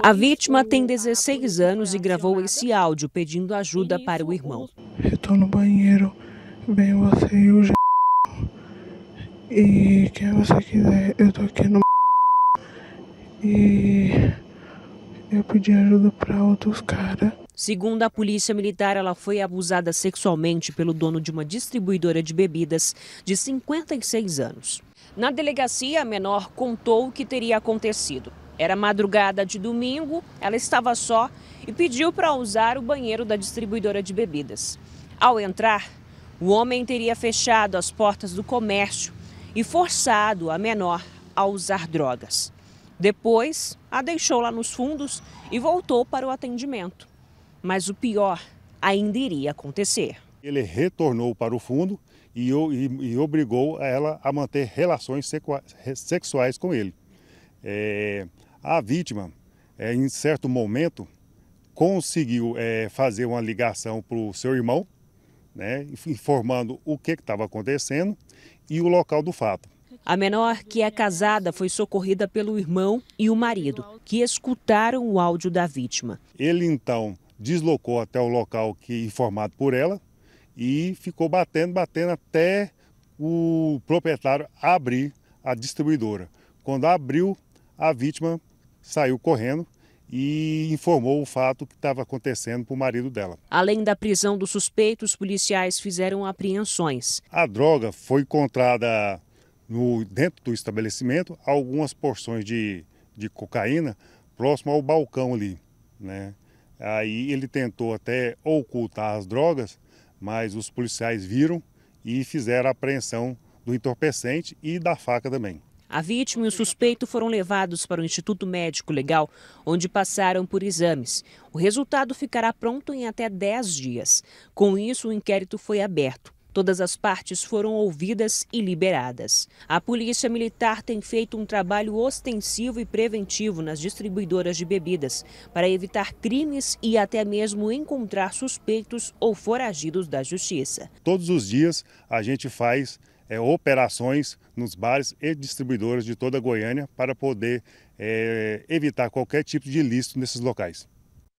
A vítima tem 16 anos e gravou esse áudio pedindo ajuda para o irmão. Eu no banheiro, vem você e o E quem você quiser, eu tô aqui no. E eu pedi ajuda para outros caras. Segundo a polícia militar, ela foi abusada sexualmente pelo dono de uma distribuidora de bebidas de 56 anos. Na delegacia, a menor contou o que teria acontecido. Era madrugada de domingo, ela estava só e pediu para usar o banheiro da distribuidora de bebidas. Ao entrar, o homem teria fechado as portas do comércio e forçado a menor a usar drogas. Depois, a deixou lá nos fundos e voltou para o atendimento. Mas o pior ainda iria acontecer. Ele retornou para o fundo e, e, e obrigou ela a manter relações sexuais com ele. É, a vítima, é, em certo momento, conseguiu é, fazer uma ligação para o seu irmão, né, informando o que estava acontecendo e o local do fato. A menor, que é casada, foi socorrida pelo irmão e o marido, que escutaram o áudio da vítima. Ele então deslocou até o local que informado por ela e ficou batendo, batendo até o proprietário abrir a distribuidora. Quando abriu, a vítima saiu correndo e informou o fato que estava acontecendo para o marido dela. Além da prisão do suspeito, os policiais fizeram apreensões. A droga foi encontrada no, dentro do estabelecimento, algumas porções de, de cocaína próximo ao balcão ali. Né? Aí ele tentou até ocultar as drogas, mas os policiais viram e fizeram a apreensão do entorpecente e da faca também. A vítima e o suspeito foram levados para o Instituto Médico Legal, onde passaram por exames. O resultado ficará pronto em até 10 dias. Com isso, o inquérito foi aberto. Todas as partes foram ouvidas e liberadas. A Polícia Militar tem feito um trabalho ostensivo e preventivo nas distribuidoras de bebidas para evitar crimes e até mesmo encontrar suspeitos ou foragidos da justiça. Todos os dias a gente faz é, operações nos bares e distribuidores de toda a Goiânia para poder é, evitar qualquer tipo de ilícito nesses locais.